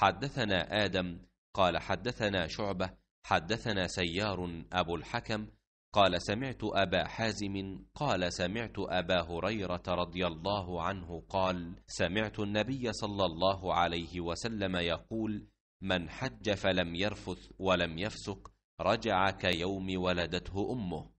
حدثنا آدم قال حدثنا شعبة حدثنا سيار أبو الحكم قال سمعت أبا حازم قال سمعت أبا هريرة رضي الله عنه قال سمعت النبي صلى الله عليه وسلم يقول من حج فلم يرفث ولم يفسق رجع كيوم ولدته أمه